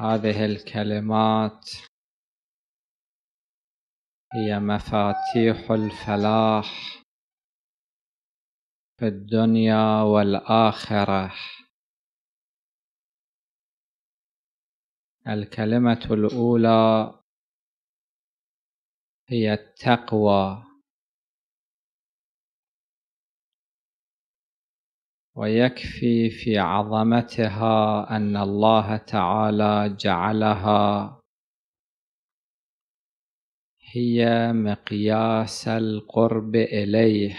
هذه الكلمات هي مفاتيح الفلاح في الدنيا والآخرة الكلمة الأولى هي التقوى ويكفي في عظمتها ان الله تعالى جعلها هي مقياس القرب اليه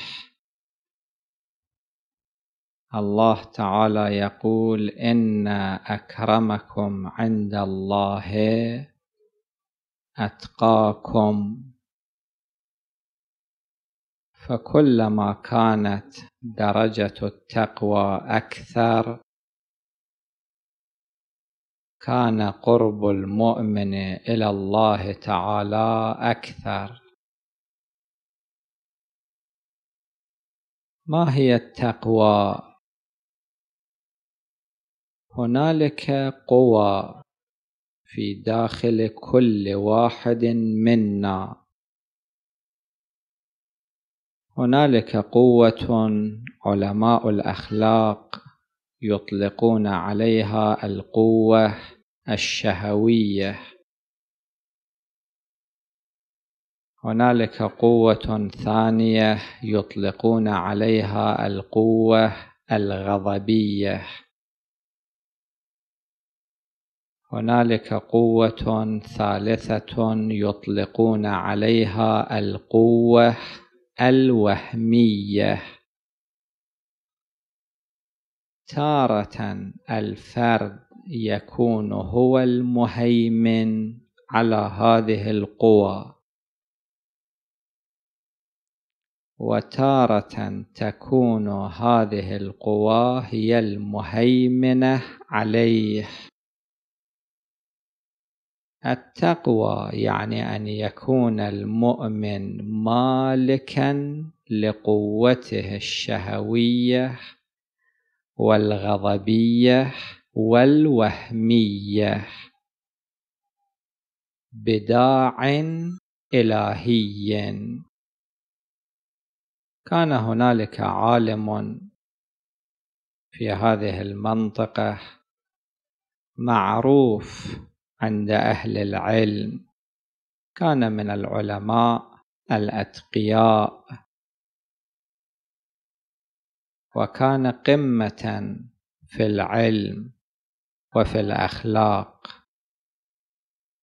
الله تعالى يقول ان اكرمكم عند الله اتقاكم فكلما كانت درجة التقوى أكثر كان قرب المؤمن إلى الله تعالى أكثر ما هي التقوى؟ هنالك قوى في داخل كل واحد منا هنالك قوة علماء الأخلاق يطلقون عليها القوة الشهوية هنالك قوة ثانية يطلقون عليها القوة الغضبية هنالك قوة ثالثة يطلقون عليها القوة الوهمية تارة الفرد يكون هو المهيمن على هذه القوى وتارة تكون هذه القوى هي المهيمنة عليه التقوى يعني أن يكون المؤمن مالكا لقوته الشهوية والغضبية والوهمية بداع إلهي كان هنالك عالم في هذه المنطقة معروف عند أهل العلم كان من العلماء الأتقياء وكان قمة في العلم وفي الأخلاق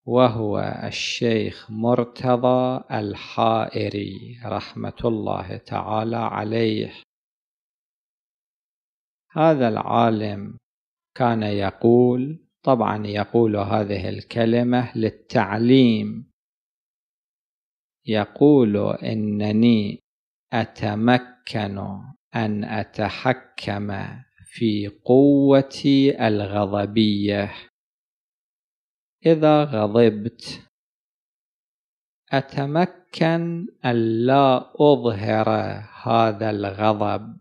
وهو الشيخ مرتضى الحائري رحمة الله تعالى عليه هذا العالم كان يقول طبعا يقول هذه الكلمة للتعليم يقول إنني أتمكن أن أتحكم في قوتي الغضبية إذا غضبت أتمكن ألا أظهر هذا الغضب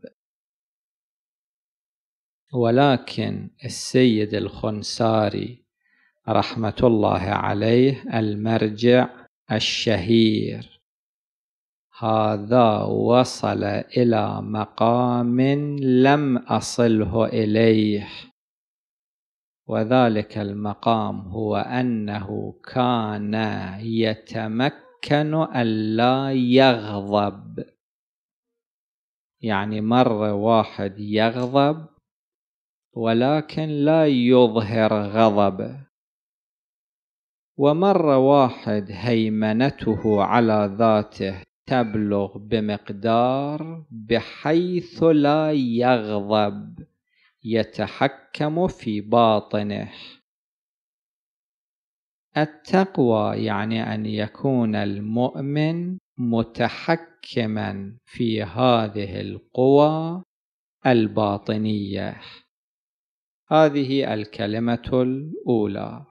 ولكن السيد الخنساري رحمة الله عليه المرجع الشهير هذا وصل إلى مقام لم أصله إليه وذلك المقام هو أنه كان يتمكن ألا يغضب يعني مرة واحد يغضب ولكن لا يظهر غضب ومر واحد هيمنته على ذاته تبلغ بمقدار بحيث لا يغضب يتحكم في باطنه التقوى يعني ان يكون المؤمن متحكما في هذه القوى الباطنيه هذه الكلمة الأولى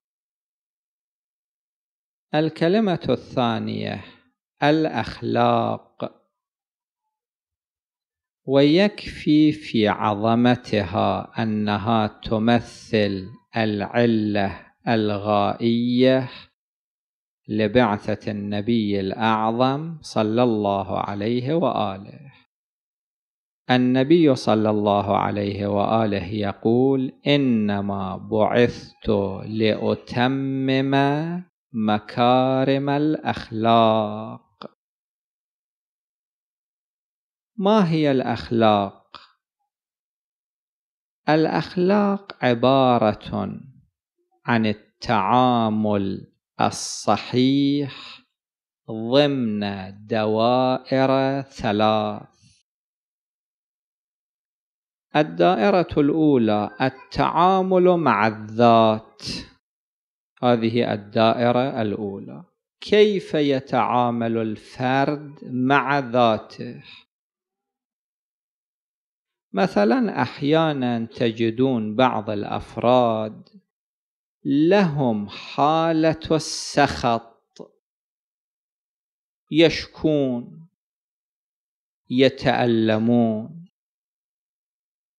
الكلمة الثانية الأخلاق ويكفي في عظمتها أنها تمثل العلة الغائية لبعثة النبي الأعظم صلى الله عليه وآله النبي صلى الله عليه واله يقول انما بعثت لاتمم مكارم الاخلاق ما هي الاخلاق الاخلاق عباره عن التعامل الصحيح ضمن دوائر ثلاث الدائرة الأولى التعامل مع الذات هذه الدائرة الأولى كيف يتعامل الفرد مع ذاته مثلا أحيانا تجدون بعض الأفراد لهم حالة السخط يشكون يتألمون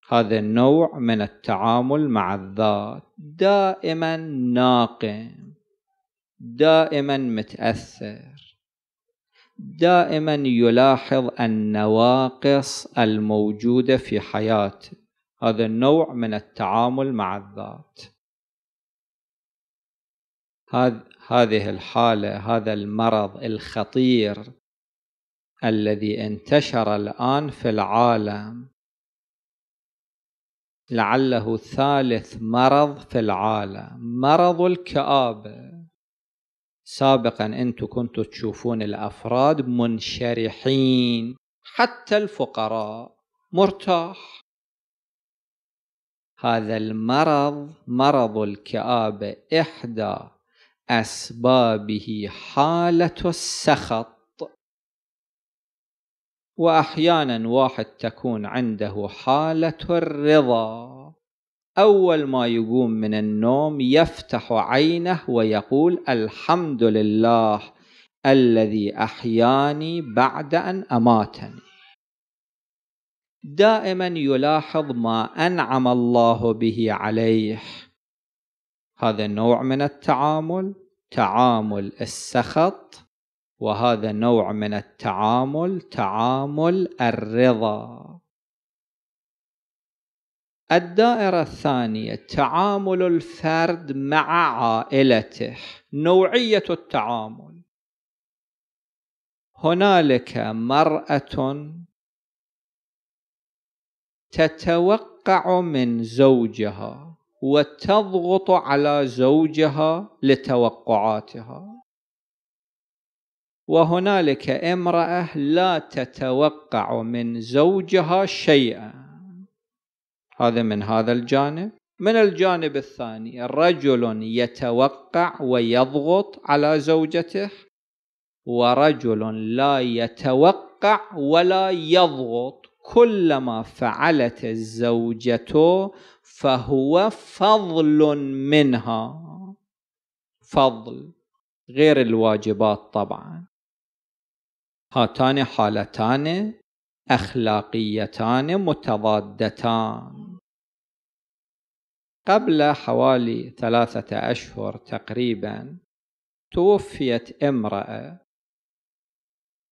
هذا النوع من التعامل مع الذات دائما ناقم دائما متاثر دائما يلاحظ النواقص الموجوده في حياته هذا النوع من التعامل مع الذات هذه الحاله هذا المرض الخطير الذي انتشر الان في العالم لعله ثالث مرض في العالم مرض الكآبة سابقا أنتم كنتوا تشوفون الأفراد منشرحين حتى الفقراء مرتاح هذا المرض مرض الكآبة إحدى أسبابه حالة السخط واحيانا واحد تكون عنده حاله الرضا اول ما يقوم من النوم يفتح عينه ويقول الحمد لله الذي احياني بعد ان اماتني دائما يلاحظ ما انعم الله به عليه هذا نوع من التعامل تعامل السخط وهذا نوع من التعامل تعامل الرضا الدائرة الثانية تعامل الفرد مع عائلته نوعية التعامل هنالك مرأة تتوقع من زوجها وتضغط على زوجها لتوقعاتها وهنالك امرأة لا تتوقع من زوجها شيئا هذا من هذا الجانب من الجانب الثاني رجل يتوقع ويضغط على زوجته ورجل لا يتوقع ولا يضغط كلما فعلت الزوجة فهو فضل منها فضل غير الواجبات طبعا هاتان حالتان أخلاقيتان متضادتان قبل حوالي ثلاثة أشهر تقريبا توفيت امرأة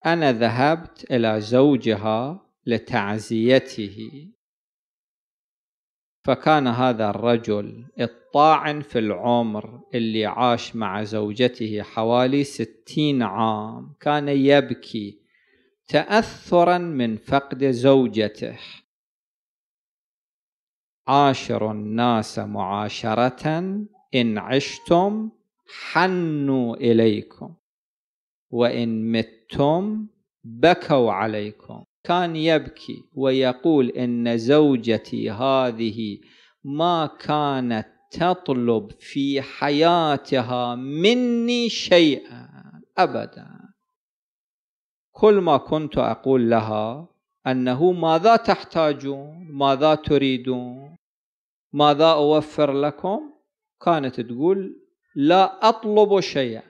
أنا ذهبت إلى زوجها لتعزيته فكان هذا الرجل الطاعن في العمر اللي عاش مع زوجته حوالي ستين عام كان يبكي تأثرا من فقد زوجته عاشر الناس معاشرة إن عشتم حنوا إليكم وإن متم بكوا عليكم كان يبكي ويقول ان زوجتي هذه ما كانت تطلب في حياتها مني شيئا ابدا كل ما كنت اقول لها انه ماذا تحتاجون ماذا تريدون ماذا اوفر لكم كانت تقول لا اطلب شيئا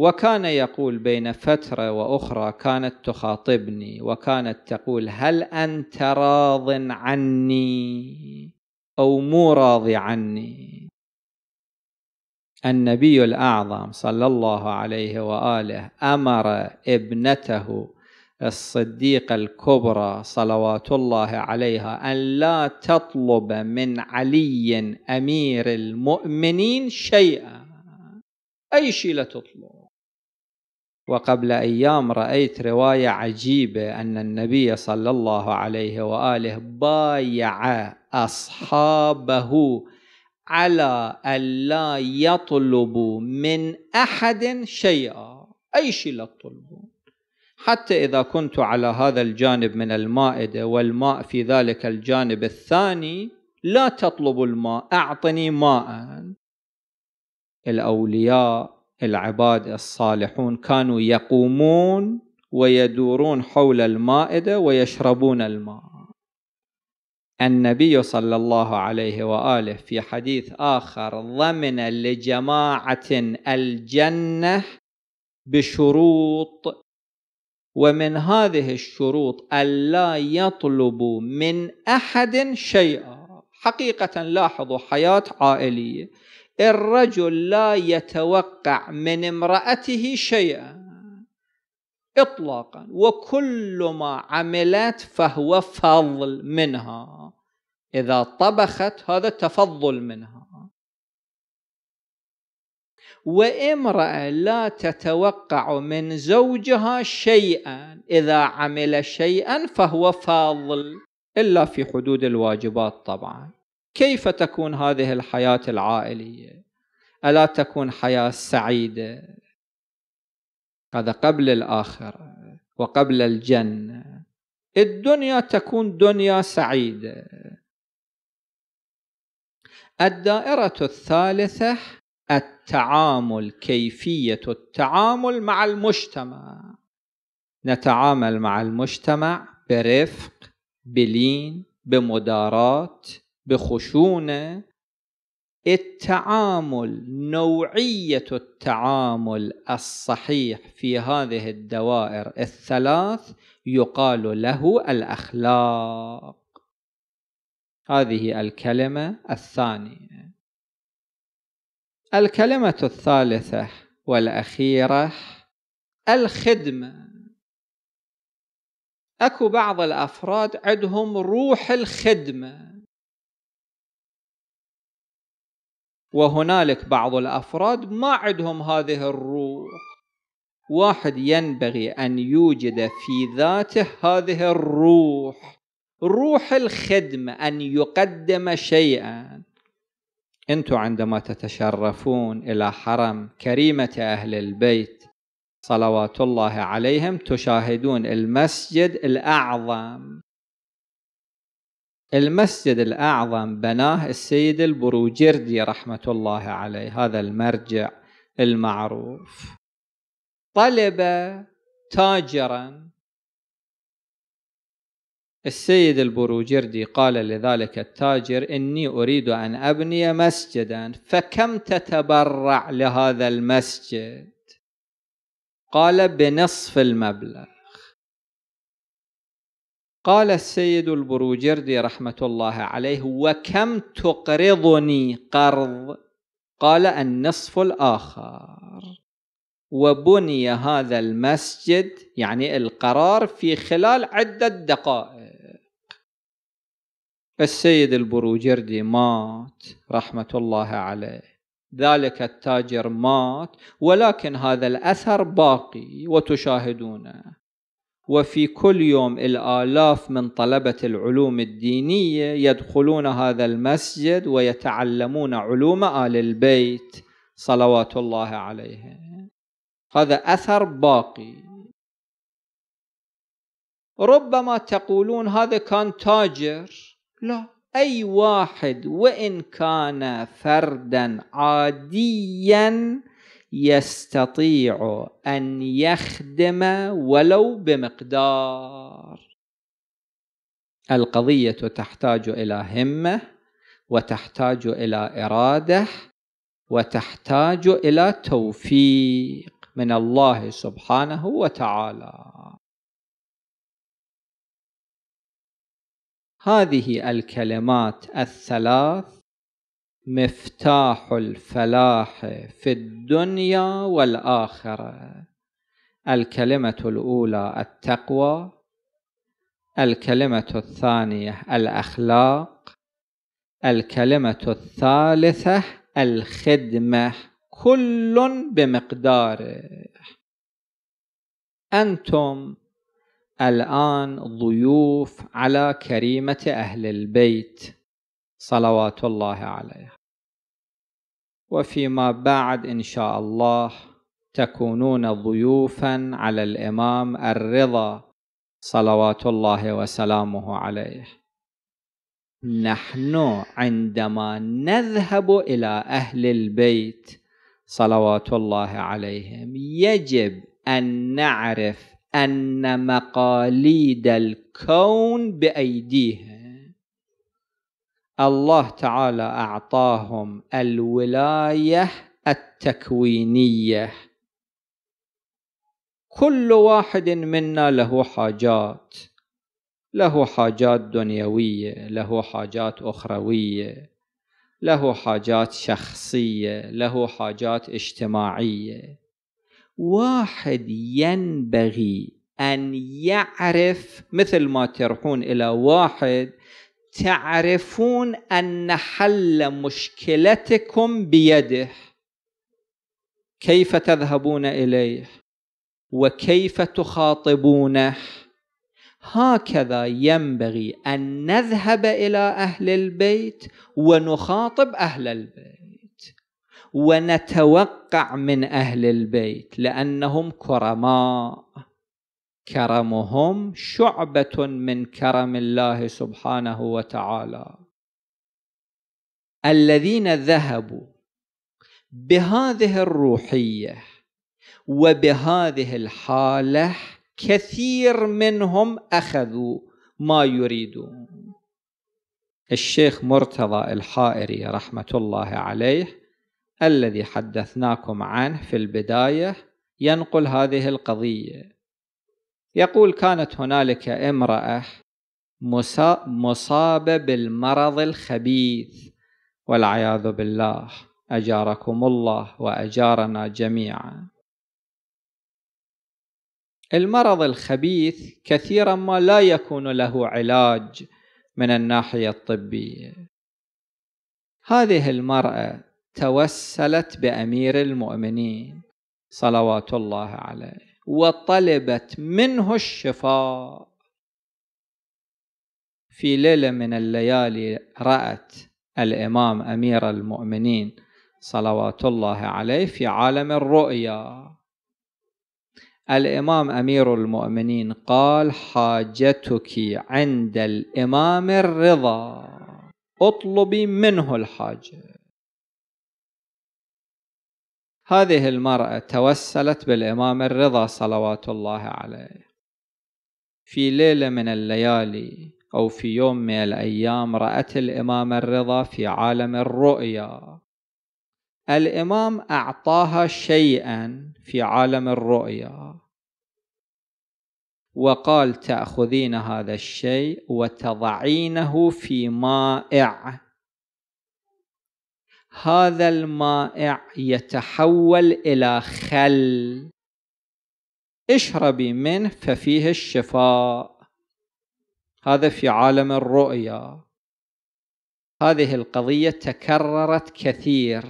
وكان يقول بين فترة وأخرى كانت تخاطبني وكانت تقول هل أنت راض عني أو مو راضي عني النبي الأعظم صلى الله عليه وآله أمر ابنته الصديقة الكبرى صلوات الله عليها أن لا تطلب من علي أمير المؤمنين شيئا أي شيء لا تطلب وقبل أيام رأيت رواية عجيبة أن النبي صلى الله عليه وآله بايع أصحابه على ألا يطلبوا من أحد شيئا أي شيء لا تطلبون حتى إذا كنت على هذا الجانب من المائدة والماء في ذلك الجانب الثاني لا تطلب الماء أعطني ماء الأولياء العباد الصالحون كانوا يقومون ويدورون حول المائدة ويشربون الماء النبي صلى الله عليه وآله في حديث آخر ضمن لجماعة الجنة بشروط ومن هذه الشروط ألا يطلبوا من أحد شيئا حقيقة لاحظوا حياة عائلية الرجل لا يتوقع من امرأته شيئا إطلاقا وكل ما عملت فهو فضل منها إذا طبخت هذا تفضل منها وامرأة لا تتوقع من زوجها شيئا إذا عمل شيئا فهو فاضل إلا في حدود الواجبات طبعا كيف تكون هذه الحياه العائليه الا تكون حياه سعيده هذا قبل الاخره وقبل الجنه الدنيا تكون دنيا سعيده الدائره الثالثه التعامل كيفيه التعامل مع المجتمع نتعامل مع المجتمع برفق بلين بمدارات بخشونه التعامل نوعيه التعامل الصحيح في هذه الدوائر الثلاث يقال له الاخلاق هذه الكلمه الثانيه الكلمه الثالثه والاخيره الخدمه اكو بعض الافراد عندهم روح الخدمه وهنالك بعض الافراد ما عندهم هذه الروح واحد ينبغي ان يوجد في ذاته هذه الروح روح الخدمه ان يقدم شيئا انتم عندما تتشرفون الى حرم كريمه اهل البيت صلوات الله عليهم تشاهدون المسجد الاعظم المسجد الأعظم بناه السيد البروجردي رحمة الله عليه هذا المرجع المعروف طلب تاجرا السيد البروجردي قال لذلك التاجر إني أريد أن أبني مسجدا فكم تتبرع لهذا المسجد قال بنصف المبلغ قال السيد البروجردي رحمة الله عليه وكم تقرضني قرض قال النصف الآخر وبني هذا المسجد يعني القرار في خلال عدة دقائق السيد البروجردي مات رحمة الله عليه ذلك التاجر مات ولكن هذا الأثر باقي وتشاهدونه وفي كل يوم الآلاف من طلبة العلوم الدينية يدخلون هذا المسجد ويتعلمون علوم آل البيت صلوات الله عليهم هذا أثر باقي ربما تقولون هذا كان تاجر لا أي واحد وإن كان فردا عاديا يستطيع أن يخدم ولو بمقدار القضية تحتاج إلى همة وتحتاج إلى إرادة وتحتاج إلى توفيق من الله سبحانه وتعالى هذه الكلمات الثلاث مفتاح الفلاح في الدنيا والاخره الكلمه الاولى التقوى الكلمه الثانيه الاخلاق الكلمه الثالثه الخدمه كل بمقداره انتم الان ضيوف على كريمه اهل البيت صلوات الله عليه وفيما بعد إن شاء الله تكونون ضيوفا على الإمام الرضا صلوات الله وسلامه عليه نحن عندما نذهب إلى أهل البيت صلوات الله عليهم يجب أن نعرف أن مقاليد الكون بأيديهم الله تعالى اعطاهم الولايه التكوينيه كل واحد منا له حاجات له حاجات دنيويه له حاجات اخرويه له حاجات شخصيه له حاجات اجتماعيه واحد ينبغي ان يعرف مثل ما تروحون الى واحد تعرفون ان حل مشكلتكم بيده كيف تذهبون اليه وكيف تخاطبونه هكذا ينبغي ان نذهب الى اهل البيت ونخاطب اهل البيت ونتوقع من اهل البيت لانهم كرماء كرمهم شعبة من كرم الله سبحانه وتعالى الذين ذهبوا بهذه الروحية وبهذه الحالة كثير منهم أخذوا ما يريدون الشيخ مرتضى الحائري رحمة الله عليه الذي حدثناكم عنه في البداية ينقل هذه القضية يقول كانت هنالك امرأة مصابة بالمرض الخبيث والعياذ بالله أجاركم الله وأجارنا جميعا المرض الخبيث كثيرا ما لا يكون له علاج من الناحية الطبية هذه المرأة توسلت بأمير المؤمنين صلوات الله عليه وطلبت منه الشفاء في ليله من الليالي رات الامام امير المؤمنين صلوات الله عليه في عالم الرؤيا الامام امير المؤمنين قال حاجتك عند الامام الرضا اطلبي منه الحاجه هذه المرأة توسلت بالإمام الرضا صلوات الله عليه في ليلة من الليالي أو في يوم من الأيام رأت الإمام الرضا في عالم الرؤيا الإمام أعطاها شيئا في عالم الرؤيا وقال تأخذين هذا الشيء وتضعينه في مائع هذا المائع يتحول إلى خل اشربي منه ففيه الشفاء هذا في عالم الرؤيا هذه القضية تكررت كثير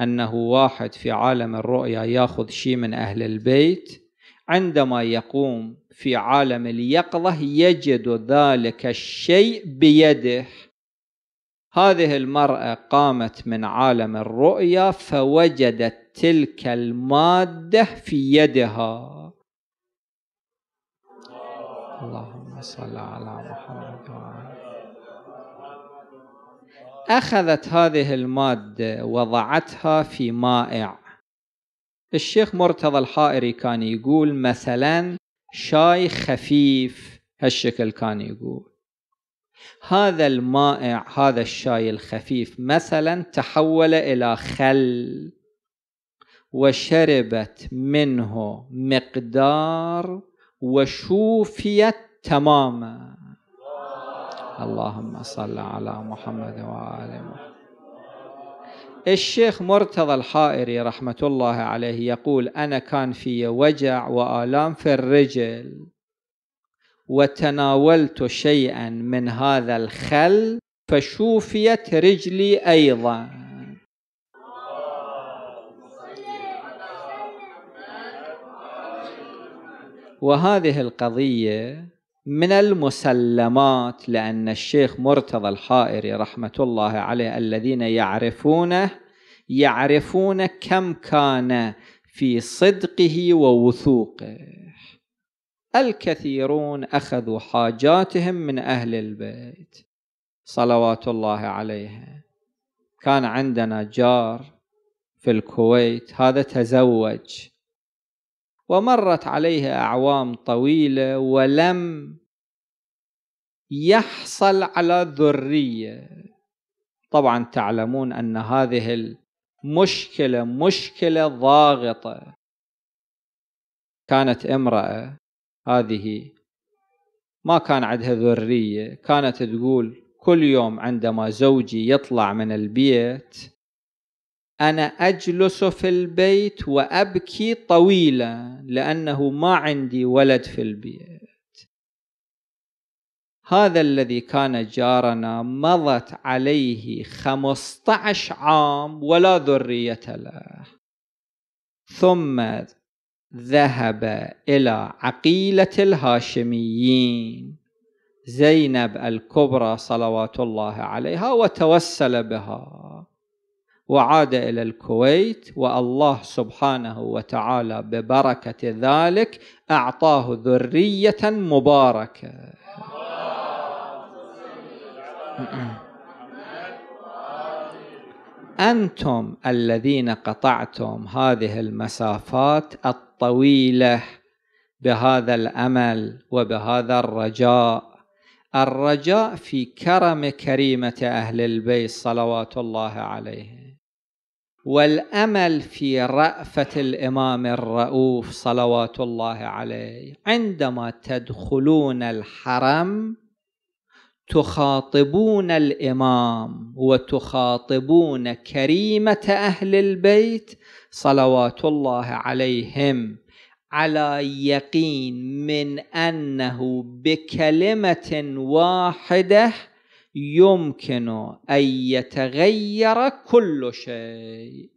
أنه واحد في عالم الرؤيا يأخذ شيء من أهل البيت عندما يقوم في عالم اليقظة يجد ذلك الشيء بيده هذه المرأة قامت من عالم الرؤيا فوجدت تلك المادة في يدها اللهم صل على محمد وعلى أخذت هذه المادة وضعتها في مائع الشيخ مرتضى الحائري كان يقول مثلا شاي خفيف هالشكل كان يقول هذا المائع هذا الشاي الخفيف مثلا تحول إلى خل وشربت منه مقدار وشوفيت تماما اللهم صل على محمد وآل محمد الشيخ مرتضى الحائري رحمة الله عليه يقول أنا كان في وجع وآلام في الرجل وتناولت شيئا من هذا الخل فشوفيت رجلي ايضا وهذه القضيه من المسلمات لان الشيخ مرتضى الحائري رحمه الله عليه الذين يعرفونه يعرفون كم كان في صدقه ووثوقه الكثيرون اخذوا حاجاتهم من اهل البيت صلوات الله عليها كان عندنا جار في الكويت هذا تزوج ومرت عليه اعوام طويله ولم يحصل على ذريه طبعا تعلمون ان هذه المشكله مشكله ضاغطه كانت امراه هذه ما كان عندها ذرية كانت تقول كل يوم عندما زوجي يطلع من البيت أنا أجلس في البيت وأبكي طويلا لأنه ما عندي ولد في البيت هذا الذي كان جارنا مضت عليه خمسة عام ولا ذرية له ثم ذهب إلى عقيلة الهاشميين زينب الكبرى صلوات الله عليها وتوسل بها وعاد إلى الكويت والله سبحانه وتعالى ببركة ذلك أعطاه ذرية مباركة أنتم الذين قطعتم هذه المسافات الطويله بهذا الامل وبهذا الرجاء الرجاء في كرم كريمه اهل البيت صلوات الله عليهم والامل في رافه الامام الرؤوف صلوات الله عليه عندما تدخلون الحرم تخاطبون الامام وتخاطبون كريمه اهل البيت صلوات الله عليهم على يقين من انه بكلمه واحده يمكن ان يتغير كل شيء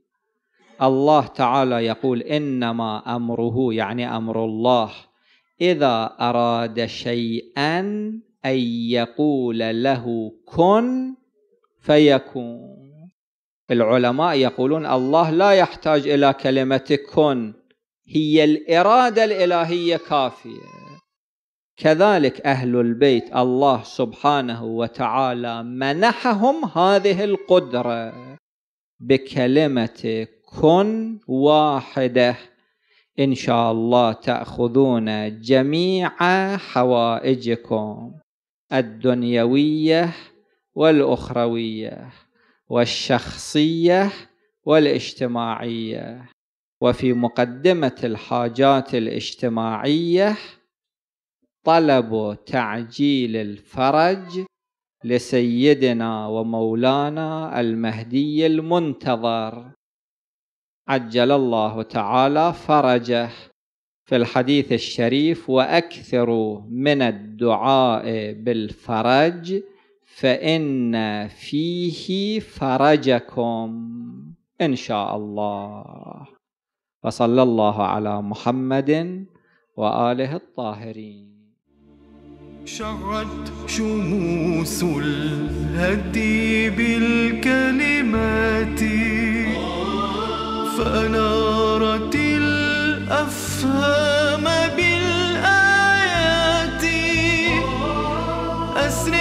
الله تعالى يقول انما امره يعني امر الله اذا اراد شيئا أن يقول له كن فيكون العلماء يقولون الله لا يحتاج إلى كلمة كن هي الإرادة الإلهية كافية كذلك أهل البيت الله سبحانه وتعالى منحهم هذه القدرة بكلمة كن واحدة إن شاء الله تأخذون جميع حوائجكم الدنيويه والاخرويه والشخصيه والاجتماعيه وفي مقدمه الحاجات الاجتماعيه طلب تعجيل الفرج لسيدنا ومولانا المهدي المنتظر عجل الله تعالى فرجه في الحديث الشريف واكثروا من الدعاء بالفرج فان فيه فرجكم ان شاء الله وصلى الله على محمد واله الطاهرين شعت شموس الهدي بالكلمات فانارت أفهم بالآيات أسرع